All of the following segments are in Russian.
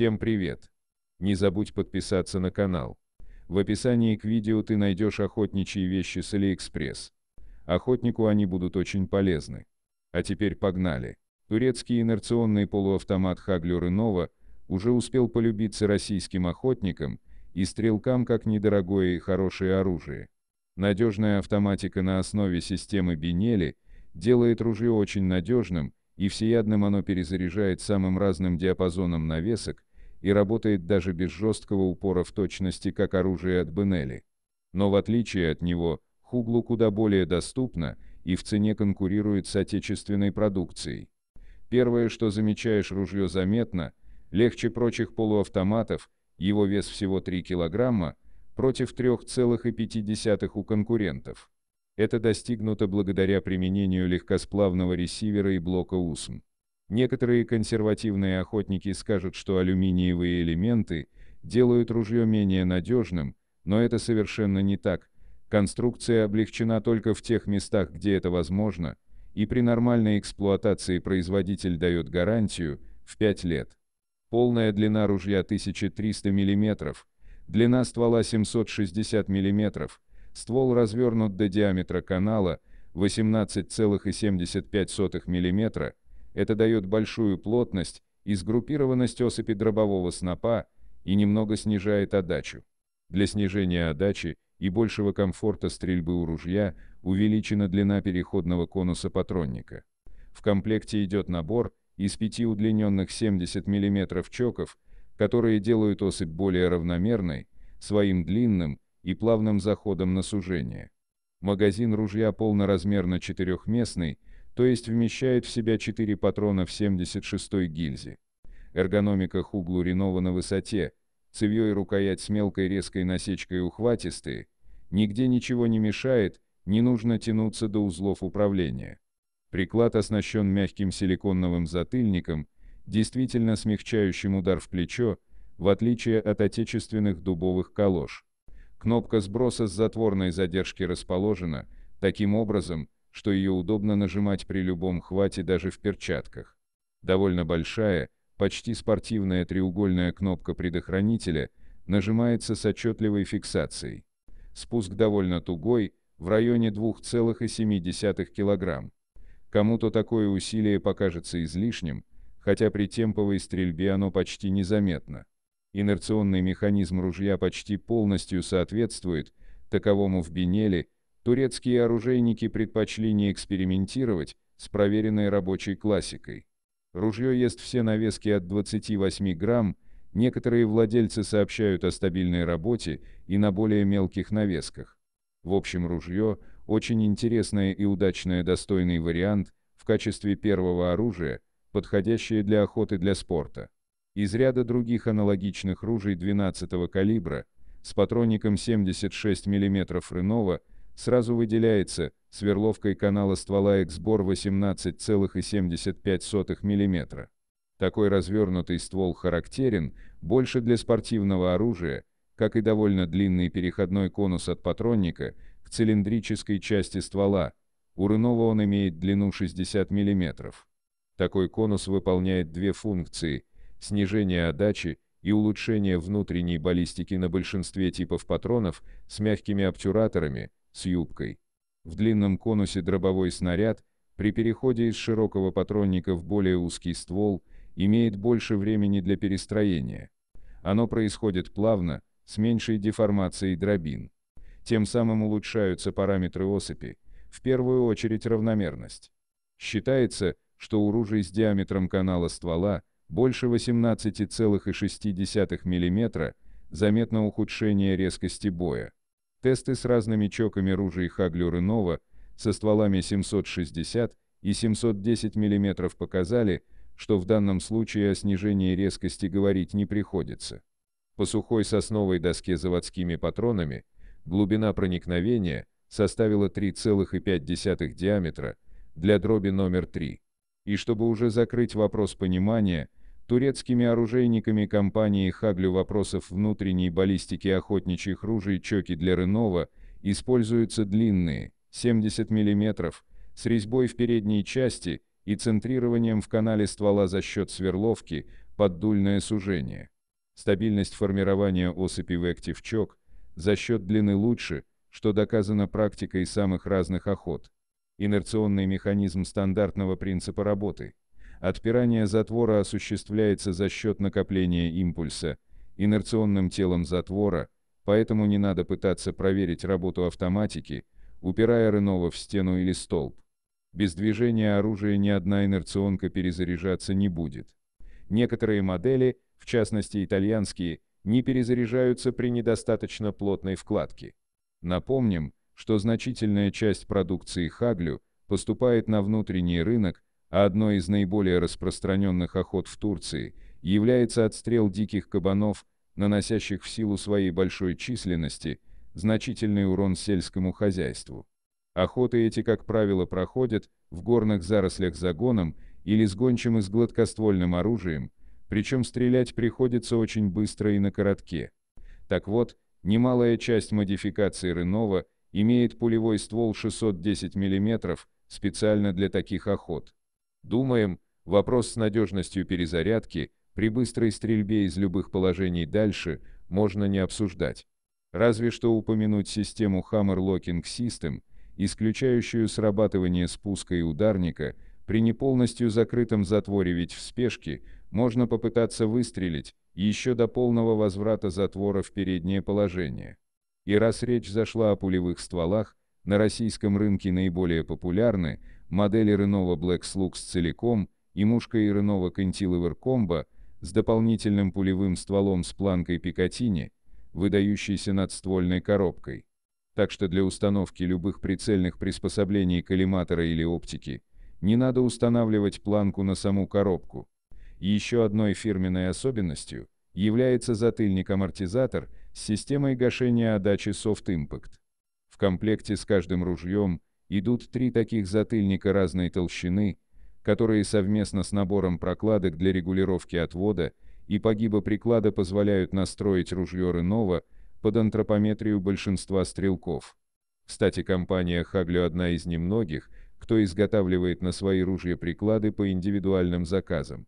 Всем привет! Не забудь подписаться на канал. В описании к видео ты найдешь охотничьи вещи с Алиэкспресс. Охотнику они будут очень полезны. А теперь погнали. Турецкий инерционный полуавтомат Хаглер Нова уже успел полюбиться российским охотникам и стрелкам как недорогое и хорошее оружие. Надежная автоматика на основе системы Бинели делает ружье очень надежным, и всеядным оно перезаряжает самым разным диапазоном навесок, и работает даже без жесткого упора в точности как оружие от Бенелли. Но в отличие от него, Хуглу куда более доступно и в цене конкурирует с отечественной продукцией. Первое, что замечаешь ружье заметно, легче прочих полуавтоматов, его вес всего 3 килограмма, против 3,5 у конкурентов. Это достигнуто благодаря применению легкосплавного ресивера и блока УСМ. Некоторые консервативные охотники скажут, что алюминиевые элементы делают ружье менее надежным, но это совершенно не так. Конструкция облегчена только в тех местах, где это возможно, и при нормальной эксплуатации производитель дает гарантию в 5 лет. Полная длина ружья 1300 мм, длина ствола 760 мм, ствол развернут до диаметра канала 18,75 мм, это дает большую плотность и сгруппированность осыпи дробового снопа и немного снижает отдачу. Для снижения отдачи и большего комфорта стрельбы у ружья увеличена длина переходного конуса патронника. В комплекте идет набор из пяти удлиненных 70 мм чоков, которые делают осыпь более равномерной, своим длинным и плавным заходом на сужение. Магазин ружья полноразмерно четырехместный, то есть вмещает в себя 4 патрона в 76-й гильзе. Эргономика Хуглу Ренова на высоте, цевьё и рукоять с мелкой резкой насечкой ухватистые, нигде ничего не мешает, не нужно тянуться до узлов управления. Приклад оснащен мягким силиконовым затыльником, действительно смягчающим удар в плечо, в отличие от отечественных дубовых калош. Кнопка сброса с затворной задержки расположена, таким образом, что ее удобно нажимать при любом хвате даже в перчатках. Довольно большая, почти спортивная треугольная кнопка предохранителя нажимается с отчетливой фиксацией. Спуск довольно тугой, в районе 2,7 кг. Кому-то такое усилие покажется излишним, хотя при темповой стрельбе оно почти незаметно. Инерционный механизм ружья почти полностью соответствует таковому в Бенеле, турецкие оружейники предпочли не экспериментировать с проверенной рабочей классикой. Ружье ест все навески от 28 грамм, некоторые владельцы сообщают о стабильной работе и на более мелких навесках. В общем, ружье – очень интересное и удачное достойный вариант в качестве первого оружия, подходящее для охоты для спорта. Из ряда других аналогичных ружей 12 калибра с патроником 76 мм Ренова – сразу выделяется сверловкой канала ствола Эксбор 18,75 мм. Такой развернутый ствол характерен больше для спортивного оружия, как и довольно длинный переходной конус от патронника к цилиндрической части ствола. У Рынова он имеет длину 60 мм. Такой конус выполняет две функции – снижение отдачи и улучшение внутренней баллистики на большинстве типов патронов с мягкими обтюраторами – с юбкой. В длинном конусе дробовой снаряд, при переходе из широкого патронника в более узкий ствол, имеет больше времени для перестроения. Оно происходит плавно, с меньшей деформацией дробин. Тем самым улучшаются параметры осыпи, в первую очередь равномерность. Считается, что у ружей с диаметром канала ствола больше 18,6 мм заметно ухудшение резкости боя. Тесты с разными чоками ружей и Нова со стволами 760 и 710 мм показали, что в данном случае о снижении резкости говорить не приходится. По сухой сосновой доске заводскими патронами глубина проникновения составила 3,5 диаметра для дроби номер 3. И чтобы уже закрыть вопрос понимания, турецкими оружейниками компании Хаглю вопросов внутренней баллистики охотничьих ружей чоки для Ренова используются длинные, 70 мм, с резьбой в передней части и центрированием в канале ствола за счет сверловки, поддульное сужение. Стабильность формирования осыпи в активчок за счет длины лучше, что доказано практикой самых разных охот. Инерционный механизм стандартного принципа работы – Отпирание затвора осуществляется за счет накопления импульса инерционным телом затвора, поэтому не надо пытаться проверить работу автоматики, упирая Ренова в стену или столб. Без движения оружия ни одна инерционка перезаряжаться не будет. Некоторые модели, в частности итальянские, не перезаряжаются при недостаточно плотной вкладке. Напомним, что значительная часть продукции Хаглю поступает на внутренний рынок, Одной из наиболее распространенных охот в Турции является отстрел диких кабанов, наносящих в силу своей большой численности значительный урон сельскому хозяйству. Охоты эти, как правило, проходят в горных зарослях загоном или с гончим и с гладкоствольным оружием, причем стрелять приходится очень быстро и на коротке. Так вот, немалая часть модификации Ренова имеет пулевой ствол 610 мм специально для таких охот. Думаем, вопрос с надежностью перезарядки при быстрой стрельбе из любых положений дальше можно не обсуждать. Разве что упомянуть систему Hammer Locking System, исключающую срабатывание спуска и ударника, при неполностью закрытом затворе ведь в спешке можно попытаться выстрелить еще до полного возврата затвора в переднее положение. И раз речь зашла о пулевых стволах, на российском рынке наиболее популярны – модели Ренова Black Slux целиком и мушка и Ренова Cantilever Combo с дополнительным пулевым стволом с планкой Пикатини, выдающейся над ствольной коробкой. Так что для установки любых прицельных приспособлений коллиматора или оптики не надо устанавливать планку на саму коробку. Еще одной фирменной особенностью является затыльник-амортизатор с системой гашения отдачи Soft Impact. В комплекте с каждым ружьем идут три таких затыльника разной толщины, которые совместно с набором прокладок для регулировки отвода и погиба приклада позволяют настроить ружье Ренова под антропометрию большинства стрелков. Кстати, компания Хаглю одна из немногих, кто изготавливает на свои ружья приклады по индивидуальным заказам.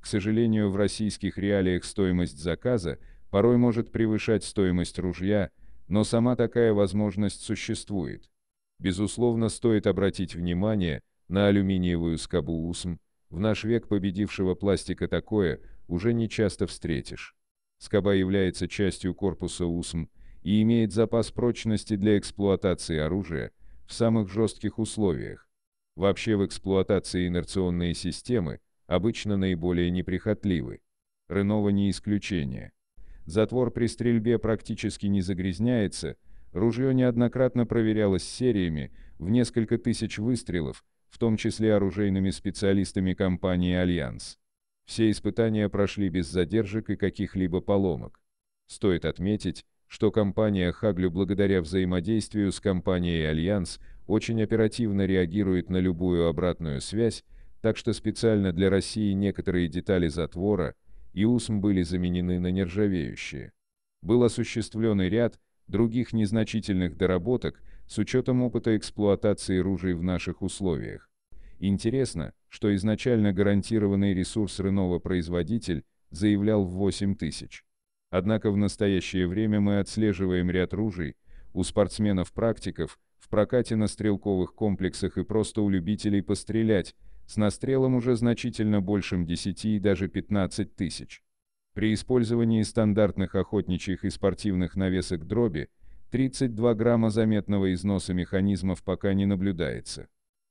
К сожалению, в российских реалиях стоимость заказа порой может превышать стоимость ружья, но сама такая возможность существует. Безусловно, стоит обратить внимание на алюминиевую скобу УСМ, в наш век победившего пластика такое уже не часто встретишь. Скоба является частью корпуса УСМ и имеет запас прочности для эксплуатации оружия в самых жестких условиях. Вообще в эксплуатации инерционные системы обычно наиболее неприхотливы. Ренова не исключение. Затвор при стрельбе практически не загрязняется – Ружье неоднократно проверялось сериями в несколько тысяч выстрелов, в том числе оружейными специалистами компании «Альянс». Все испытания прошли без задержек и каких-либо поломок. Стоит отметить, что компания Хаглю благодаря взаимодействию с компанией «Альянс» очень оперативно реагирует на любую обратную связь, так что специально для России некоторые детали затвора и УСМ были заменены на нержавеющие. Был осуществлен и ряд других незначительных доработок с учетом опыта эксплуатации ружей в наших условиях. Интересно, что изначально гарантированный ресурс Ренова производитель заявлял в 8 тысяч. Однако в настоящее время мы отслеживаем ряд ружей, у спортсменов-практиков, в прокате на стрелковых комплексах и просто у любителей пострелять, с настрелом уже значительно большим 10 и даже 15 тысяч. При использовании стандартных охотничьих и спортивных навесок дроби 32 грамма заметного износа механизмов пока не наблюдается.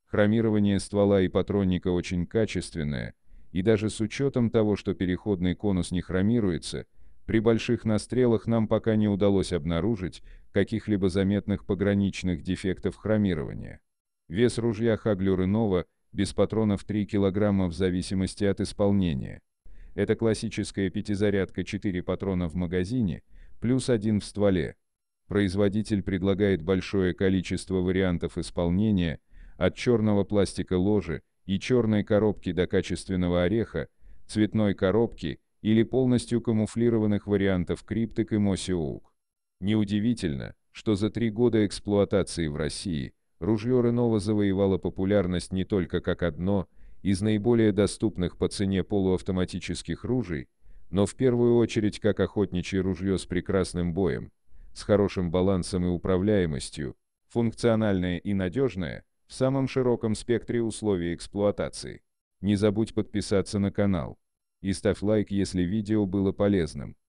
Хромирование ствола и патронника очень качественное, и даже с учетом того, что переходный конус не хромируется, при больших настрелах нам пока не удалось обнаружить каких-либо заметных пограничных дефектов хромирования. Вес ружья Хаглюры Нова без патронов 3 кг в зависимости от исполнения. Это классическая пятизарядка 4 патрона в магазине, плюс один в стволе. Производитель предлагает большое количество вариантов исполнения, от черного пластика ложи и черной коробки до качественного ореха, цветной коробки или полностью камуфлированных вариантов крипток и мосиук. Неудивительно, что за три года эксплуатации в России ружье Ренова завоевало популярность не только как одно – из наиболее доступных по цене полуавтоматических ружей, но в первую очередь как охотничье ружье с прекрасным боем, с хорошим балансом и управляемостью, функциональное и надежное, в самом широком спектре условий эксплуатации. Не забудь подписаться на канал и ставь лайк, если видео было полезным.